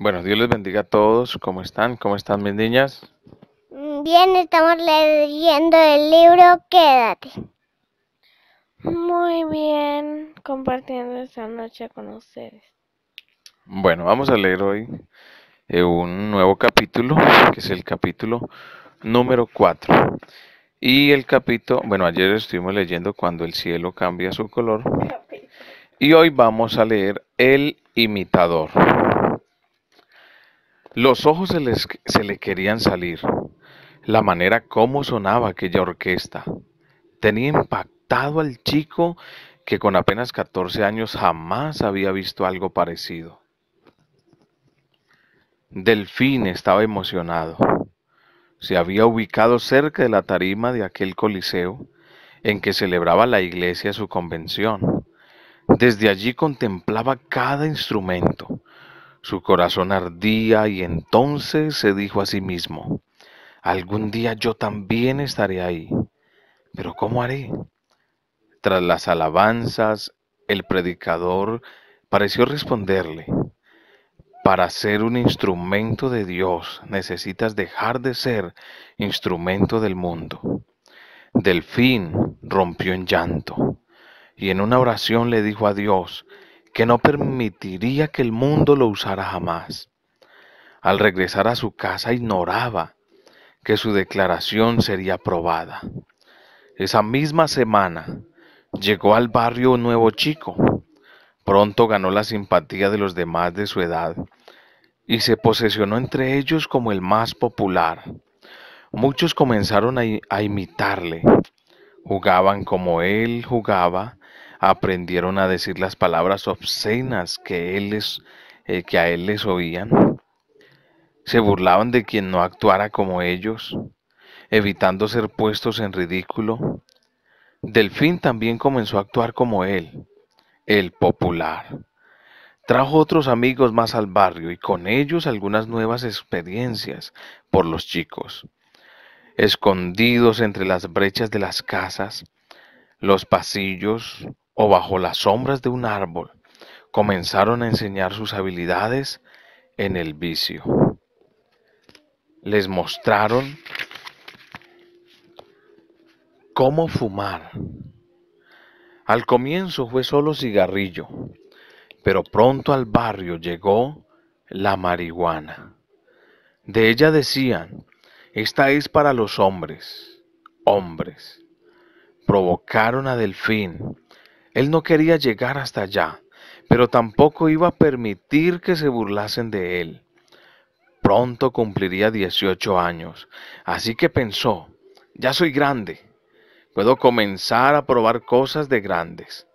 Bueno, Dios les bendiga a todos. ¿Cómo están? ¿Cómo están mis niñas? Mm, bien, estamos leyendo el libro Quédate. Muy bien, compartiendo esta noche con ustedes. Bueno, vamos a leer hoy eh, un nuevo capítulo, que es el capítulo número 4. Y el capítulo, bueno, ayer estuvimos leyendo cuando el cielo cambia su color. Y hoy vamos a leer El imitador. Los ojos se, se le querían salir. La manera como sonaba aquella orquesta tenía impactado al chico que con apenas 14 años jamás había visto algo parecido. Delfín estaba emocionado. Se había ubicado cerca de la tarima de aquel coliseo en que celebraba la iglesia su convención. Desde allí contemplaba cada instrumento, su corazón ardía y entonces se dijo a sí mismo, algún día yo también estaré ahí, pero ¿cómo haré? Tras las alabanzas, el predicador pareció responderle, para ser un instrumento de Dios necesitas dejar de ser instrumento del mundo. Delfín rompió en llanto y en una oración le dijo a Dios, que no permitiría que el mundo lo usara jamás. Al regresar a su casa ignoraba que su declaración sería aprobada. Esa misma semana llegó al barrio un nuevo chico. Pronto ganó la simpatía de los demás de su edad y se posesionó entre ellos como el más popular. Muchos comenzaron a, imitarle. Jugaban como él jugaba aprendieron a decir las palabras obscenas que, él eh, que a él les oían. Se burlaban de quien no actuara como ellos, evitando ser puestos en ridículo. Delfín también comenzó a actuar como él, el popular. Trajo otros amigos más al barrio y con ellos algunas nuevas experiencias por los chicos. Escondidos entre las brechas de las casas, los pasillos, o bajo las sombras de un árbol, comenzaron a enseñar sus habilidades en el vicio. Les mostraron cómo fumar. Al comienzo fue solo cigarrillo, pero pronto al barrio llegó la marihuana. De ella decían, esta es para los hombres, hombres. Provocaron a Delfín, él no quería llegar hasta allá, pero tampoco iba a permitir que se burlasen de él. Pronto cumpliría 18 años, así que pensó, ya soy grande, puedo comenzar a probar cosas de grandes.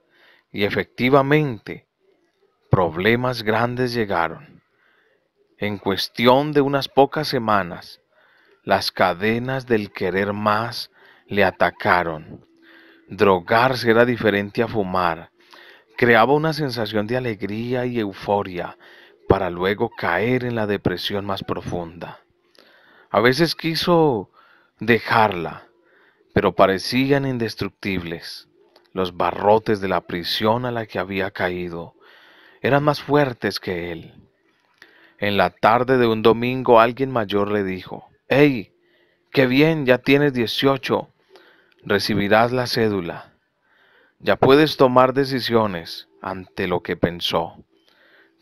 Y efectivamente, problemas grandes llegaron. En cuestión de unas pocas semanas, las cadenas del querer más le atacaron Drogarse era diferente a fumar. Creaba una sensación de alegría y euforia para luego caer en la depresión más profunda. A veces quiso dejarla, pero parecían indestructibles. Los barrotes de la prisión a la que había caído eran más fuertes que él. En la tarde de un domingo alguien mayor le dijo, ¡Ey, ¡Qué bien! Ya tienes 18 recibirás la cédula. Ya puedes tomar decisiones ante lo que pensó.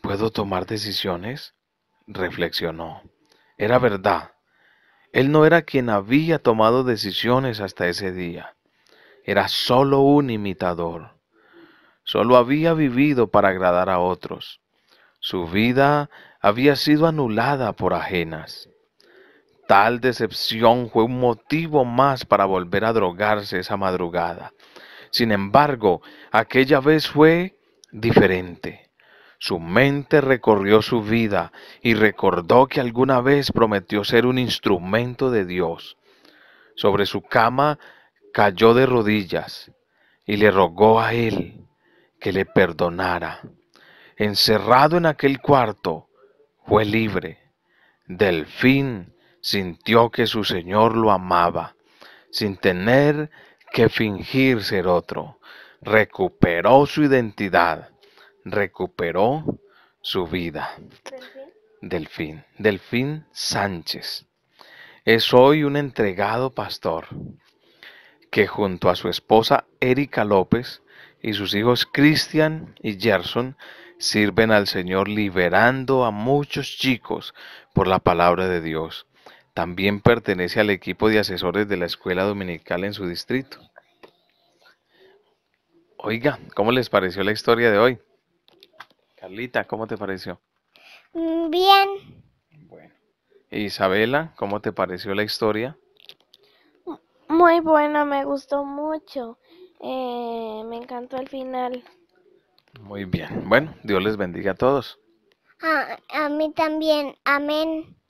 ¿Puedo tomar decisiones? Reflexionó. Era verdad. Él no era quien había tomado decisiones hasta ese día. Era solo un imitador. Solo había vivido para agradar a otros. Su vida había sido anulada por ajenas. Tal decepción fue un motivo más para volver a drogarse esa madrugada. Sin embargo, aquella vez fue diferente. Su mente recorrió su vida y recordó que alguna vez prometió ser un instrumento de Dios. Sobre su cama cayó de rodillas y le rogó a él que le perdonara. Encerrado en aquel cuarto, fue libre del fin sintió que su Señor lo amaba, sin tener que fingir ser otro. Recuperó su identidad, recuperó su vida. Delfín, Delfín Sánchez. Es hoy un entregado pastor que junto a su esposa Erika López y sus hijos Cristian y Gerson sirven al Señor liberando a muchos chicos por la palabra de Dios. También pertenece al equipo de asesores de la escuela dominical en su distrito. Oiga, ¿cómo les pareció la historia de hoy? Carlita, ¿cómo te pareció? Mm, bien. Bueno. Isabela, ¿cómo te pareció la historia? Muy buena, me gustó mucho. Eh, me encantó el final. Muy bien. Bueno, Dios les bendiga a todos. a, ah, a mí también. Amén.